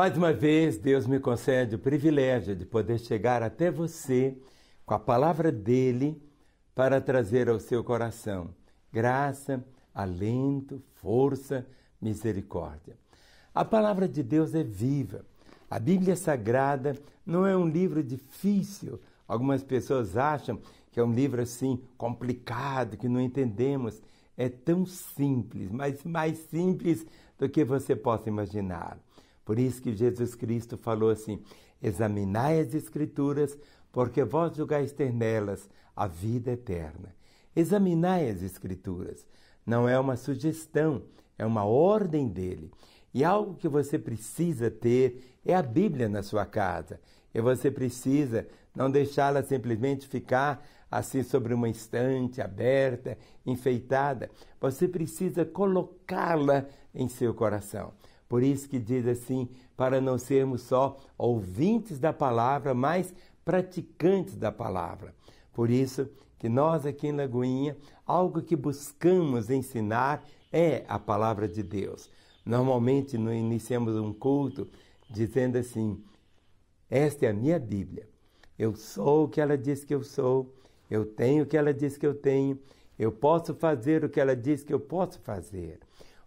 Mais uma vez, Deus me concede o privilégio de poder chegar até você com a palavra dele para trazer ao seu coração graça, alento, força, misericórdia. A palavra de Deus é viva. A Bíblia Sagrada não é um livro difícil. Algumas pessoas acham que é um livro assim complicado, que não entendemos. É tão simples, mas mais simples do que você possa imaginar. Por isso que Jesus Cristo falou assim: examinai as Escrituras, porque vós julgais ter nelas a vida eterna. Examinai as Escrituras. Não é uma sugestão, é uma ordem dele. E algo que você precisa ter é a Bíblia na sua casa. E você precisa não deixá-la simplesmente ficar assim sobre uma estante aberta, enfeitada. Você precisa colocá-la em seu coração. Por isso que diz assim, para não sermos só ouvintes da palavra, mas praticantes da palavra. Por isso que nós aqui em Lagoinha, algo que buscamos ensinar é a palavra de Deus. Normalmente nós iniciamos um culto dizendo assim: Esta é a minha Bíblia. Eu sou o que ela diz que eu sou, eu tenho o que ela diz que eu tenho, eu posso fazer o que ela diz que eu posso fazer.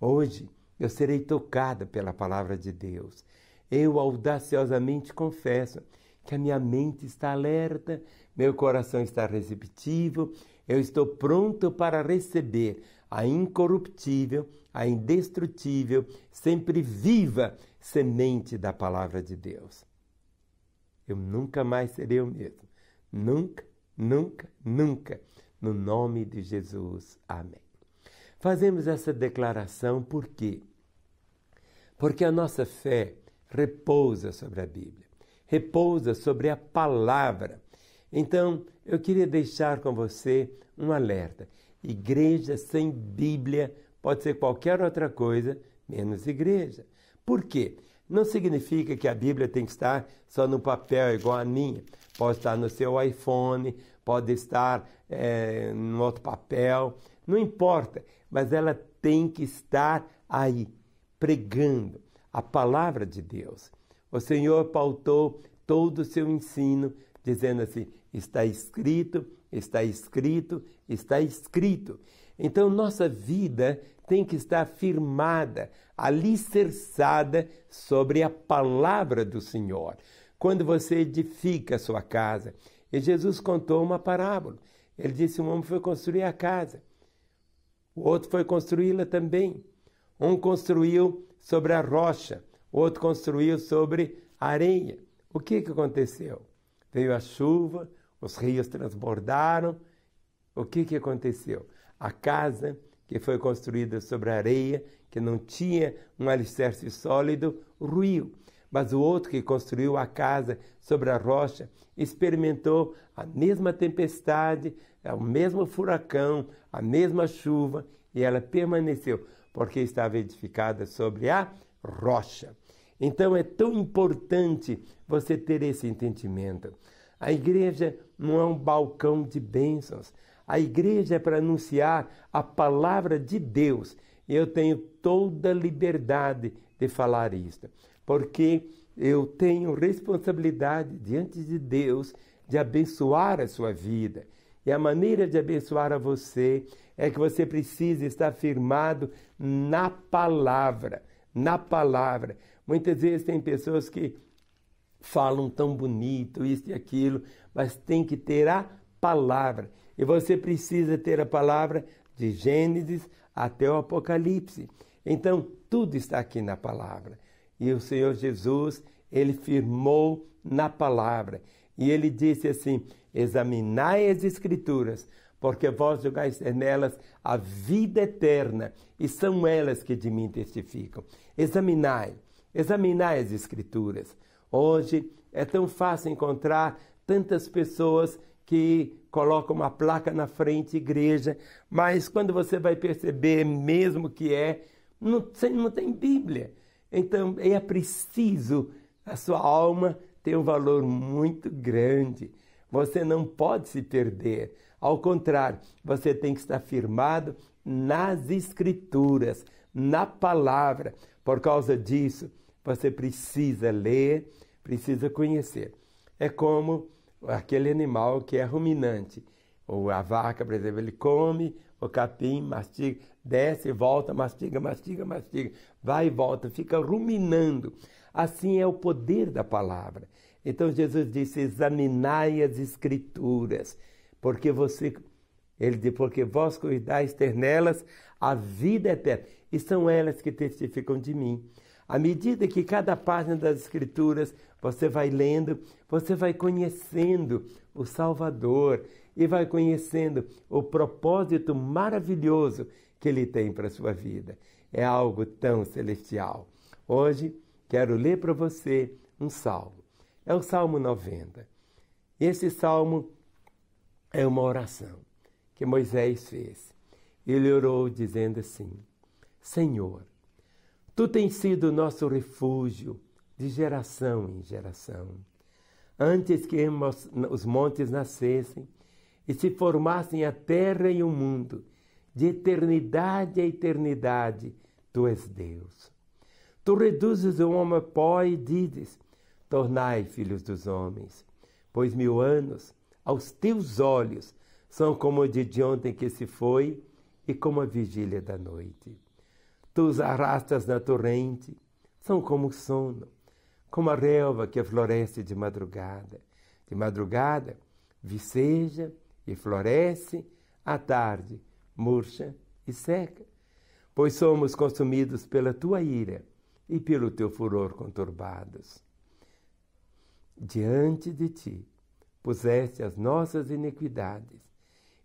Hoje eu serei tocado pela palavra de Deus. Eu audaciosamente confesso que a minha mente está alerta, meu coração está receptivo, eu estou pronto para receber a incorruptível, a indestrutível, sempre viva semente da palavra de Deus. Eu nunca mais serei o mesmo. Nunca, nunca, nunca. No nome de Jesus. Amém. Fazemos essa declaração porque porque a nossa fé repousa sobre a Bíblia, repousa sobre a palavra. Então, eu queria deixar com você um alerta. Igreja sem Bíblia pode ser qualquer outra coisa menos igreja. Por quê? Não significa que a Bíblia tem que estar só no papel igual a minha. Pode estar no seu iPhone, pode estar é, no outro papel, não importa, mas ela tem que estar aí, pregando a palavra de Deus. O Senhor pautou todo o seu ensino, dizendo assim: está escrito, está escrito, está escrito. Então, nossa vida tem que estar firmada, alicerçada sobre a palavra do Senhor. Quando você edifica a sua casa, e Jesus contou uma parábola. Ele disse: um homem foi construir a casa, o outro foi construí-la também. Um construiu sobre a rocha, outro construiu sobre a areia. O que, que aconteceu? Veio a chuva, os rios transbordaram. O que, que aconteceu? A casa que foi construída sobre a areia, que não tinha um alicerce sólido, ruiu. Mas o outro que construiu a casa sobre a rocha experimentou a mesma tempestade, o mesmo furacão, a mesma chuva, e ela permaneceu porque estava edificada sobre a rocha. Então é tão importante você ter esse entendimento. A igreja não é um balcão de bênçãos. A igreja é para anunciar a palavra de Deus. E eu tenho toda a liberdade de falar isto, porque eu tenho responsabilidade diante de Deus de abençoar a sua vida e a maneira de abençoar a você é que você precisa estar firmado na palavra, na palavra. Muitas vezes tem pessoas que falam tão bonito, isso e aquilo, mas tem que ter a palavra. E você precisa ter a palavra de Gênesis até o Apocalipse. Então, tudo está aqui na palavra. E o Senhor Jesus, ele firmou na palavra. E ele disse assim: Examinai as Escrituras, porque vós julgais nelas a vida eterna, e são elas que de mim testificam. Examinai, examinai as Escrituras. Hoje é tão fácil encontrar tantas pessoas que colocam uma placa na frente, igreja, mas quando você vai perceber mesmo que é, não não tem Bíblia. Então é preciso a sua alma tem um valor muito grande. Você não pode se perder. Ao contrário, você tem que estar firmado nas Escrituras, na palavra. Por causa disso, você precisa ler, precisa conhecer. É como aquele animal que é ruminante. Ou a vaca, por exemplo, ele come o capim, mastiga, desce, volta, mastiga, mastiga, mastiga, vai e volta, fica ruminando. Assim é o poder da palavra. Então Jesus disse: examinai as escrituras, porque você, ele disse, porque vós cuidais ter nelas a vida eterna, e são elas que testificam de mim. À medida que cada página das escrituras você vai lendo, você vai conhecendo o Salvador e vai conhecendo o propósito maravilhoso que ele tem para a sua vida. É algo tão celestial. Hoje, quero ler para você um salmo. É o Salmo 90. Esse salmo é uma oração que Moisés fez. Ele orou dizendo assim: Senhor, tu tens sido nosso refúgio de geração em geração. Antes que os montes nascessem e se formassem a terra e o mundo, de eternidade a eternidade, tu és Deus. Tu reduzes o homem a pó e dizes: Tornai filhos dos homens, pois mil anos aos teus olhos são como o dia de ontem que se foi e como a vigília da noite. Tu os arrastas na torrente, são como o sono, como a relva que floresce de madrugada. De madrugada viceja e floresce, à tarde murcha e seca. Pois somos consumidos pela tua ira e pelo teu furor conturbados. Diante de ti puseste as nossas iniquidades,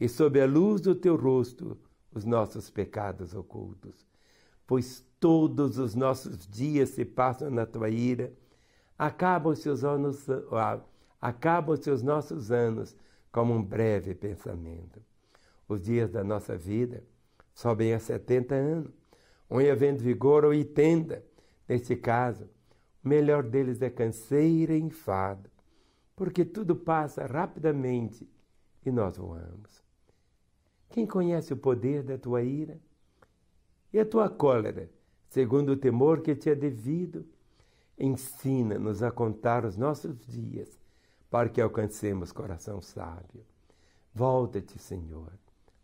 e sob a luz do teu rosto os nossos pecados ocultos. Pois todos os nossos dias se passam na tua ira, acabam se anos, ah, acabam nossos anos como um breve pensamento. Os dias da nossa vida sobem a 70 anos, ou havendo vigor ou entenda, Nesse caso, o melhor deles é canseira e enfado, porque tudo passa rapidamente e nós voamos. Quem conhece o poder da tua ira? E a tua cólera, segundo o temor que te é devido, ensina-nos a contar os nossos dias, para que alcancemos coração sábio. Volta-te, Senhor.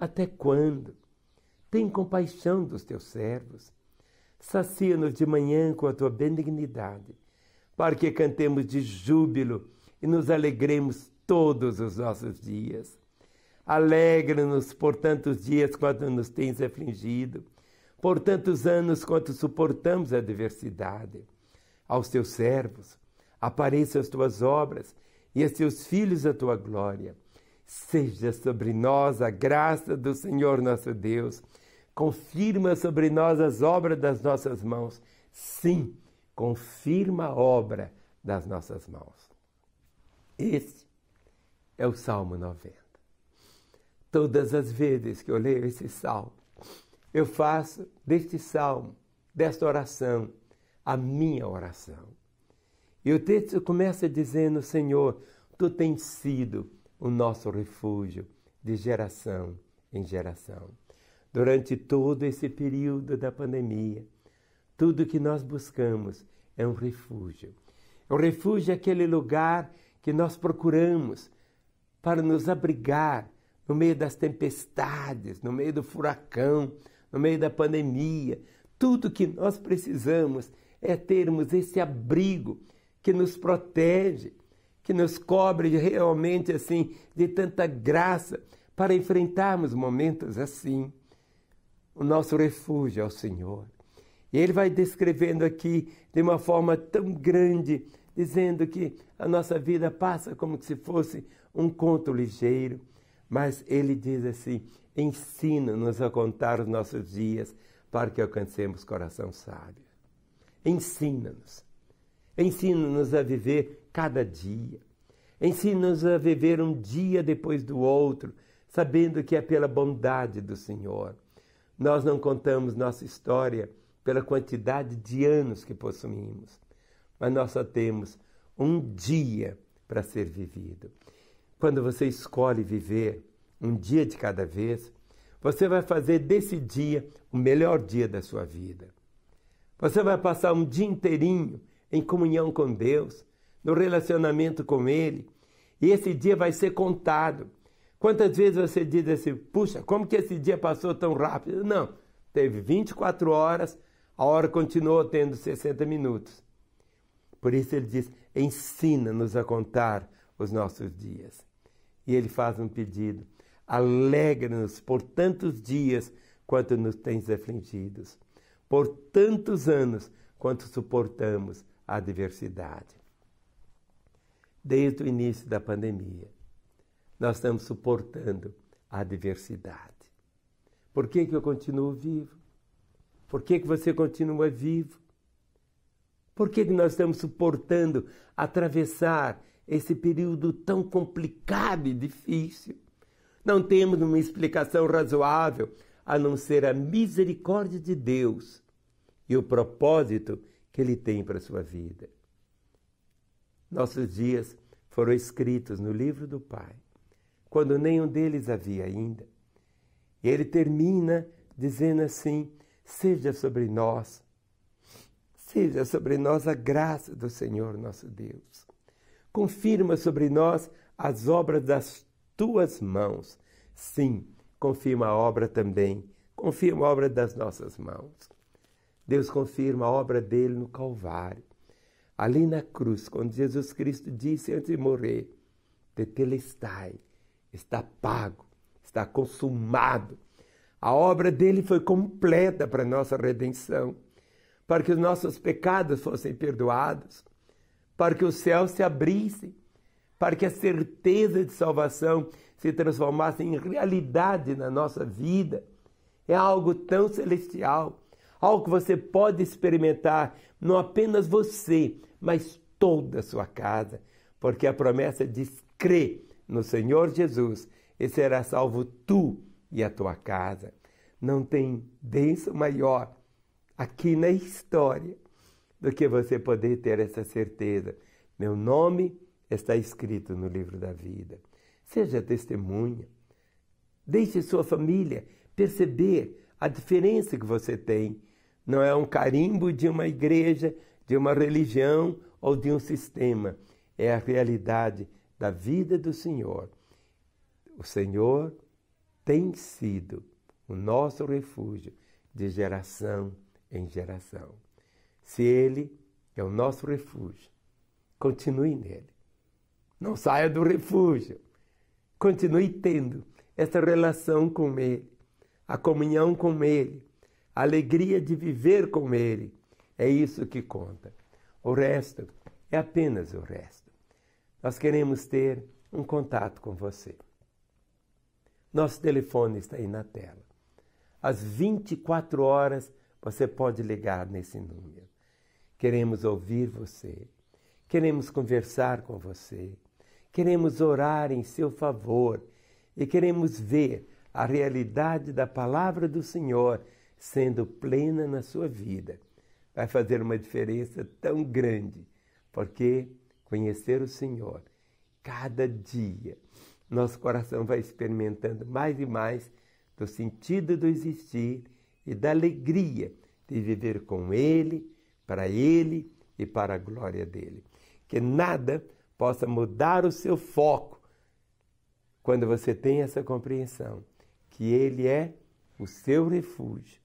Até quando? Tem compaixão dos teus servos Sacia-nos de manhã com a tua benignidade, para que cantemos de júbilo e nos alegremos todos os nossos dias. Alegra-nos por tantos dias quanto nos tens afligido, por tantos anos quanto suportamos a adversidade. Aos teus servos, apareçam as tuas obras e a teus filhos a tua glória. Seja sobre nós a graça do Senhor nosso Deus confirma sobre nós as obras das nossas mãos. Sim, confirma a obra das nossas mãos. Esse é o Salmo 90. Todas as vezes que eu leio esse salmo, eu faço deste salmo, desta oração, a minha oração. E o texto começa dizendo: Senhor, tu tens sido o nosso refúgio de geração em geração durante todo esse período da pandemia. Tudo que nós buscamos é um refúgio. O refúgio é aquele lugar que nós procuramos para nos abrigar no meio das tempestades, no meio do furacão, no meio da pandemia. Tudo que nós precisamos é termos esse abrigo que nos protege, que nos cobre realmente assim de tanta graça para enfrentarmos momentos assim o nosso refúgio é o Senhor. E ele vai descrevendo aqui de uma forma tão grande, dizendo que a nossa vida passa como se fosse um conto ligeiro, mas ele diz assim: ensina-nos a contar os nossos dias para que alcancemos coração sábio. Ensina-nos. Ensina-nos a viver cada dia. Ensina-nos a viver um dia depois do outro, sabendo que é pela bondade do Senhor. Nós não contamos nossa história pela quantidade de anos que possuímos, mas nós só temos um dia para ser vivido. Quando você escolhe viver um dia de cada vez, você vai fazer desse dia o melhor dia da sua vida. Você vai passar um dia inteirinho em comunhão com Deus, no relacionamento com Ele, e esse dia vai ser contado. Quantas vezes você diz assim, puxa, como que esse dia passou tão rápido? Não, teve 24 horas, a hora continuou tendo 60 minutos. Por isso ele diz: ensina-nos a contar os nossos dias. E ele faz um pedido: alegra-nos por tantos dias quanto nos tens afligidos, por tantos anos quanto suportamos a adversidade. Desde o início da pandemia, nós estamos suportando a adversidade. Por que, que eu continuo vivo? Por que, que você continua vivo? Por que, que nós estamos suportando atravessar esse período tão complicado e difícil? Não temos uma explicação razoável a não ser a misericórdia de Deus e o propósito que Ele tem para a sua vida. Nossos dias foram escritos no livro do Pai quando nenhum deles havia ainda. E ele termina dizendo assim: Seja sobre nós, seja sobre nós a graça do Senhor nosso Deus. Confirma sobre nós as obras das tuas mãos. Sim, confirma a obra também, confirma a obra das nossas mãos. Deus confirma a obra dele no Calvário. Ali na cruz, quando Jesus Cristo disse antes de morrer: Tetelestai, está pago, está consumado. A obra dele foi completa para nossa redenção, para que os nossos pecados fossem perdoados, para que o céu se abrisse para que a certeza de salvação se transformasse em realidade na nossa vida. É algo tão celestial, algo que você pode experimentar, não apenas você, mas toda a sua casa, porque a promessa diz: crê no Senhor Jesus e será salvo tu e a tua casa. Não tem denso maior aqui na história do que você poder ter essa certeza. Meu nome está escrito no livro da vida. Seja testemunha. Deixe sua família perceber a diferença que você tem. Não é um carimbo de uma igreja, de uma religião ou de um sistema. É a realidade da vida do Senhor. O Senhor tem sido o nosso refúgio de geração em geração. Se Ele é o nosso refúgio, continue nele. Não saia do refúgio. Continue tendo essa relação com Ele, a comunhão com Ele, a alegria de viver com Ele. É isso que conta. O resto é apenas o resto. Nós queremos ter um contato com você. Nosso telefone está aí na tela. Às 24 horas você pode ligar nesse número. Queremos ouvir você, queremos conversar com você, queremos orar em seu favor e queremos ver a realidade da palavra do Senhor sendo plena na sua vida. Vai fazer uma diferença tão grande, porque conhecer o Senhor, cada dia nosso coração vai experimentando mais e mais do sentido do existir e da alegria de viver com Ele, para Ele e para a glória dele. Que nada possa mudar o seu foco quando você tem essa compreensão que Ele é o seu refúgio,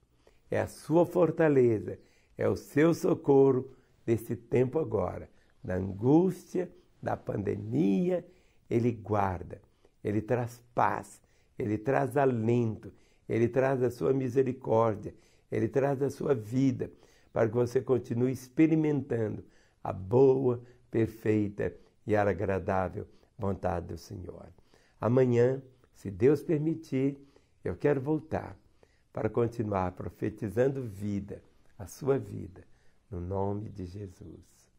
é a sua fortaleza, é o seu socorro nesse tempo agora da angústia, da pandemia, ele guarda, ele traz paz, ele traz alento, ele traz a sua misericórdia, ele traz a sua vida, para que você continue experimentando a boa, perfeita e agradável vontade do Senhor. Amanhã, se Deus permitir, eu quero voltar para continuar profetizando vida, a sua vida, no nome de Jesus.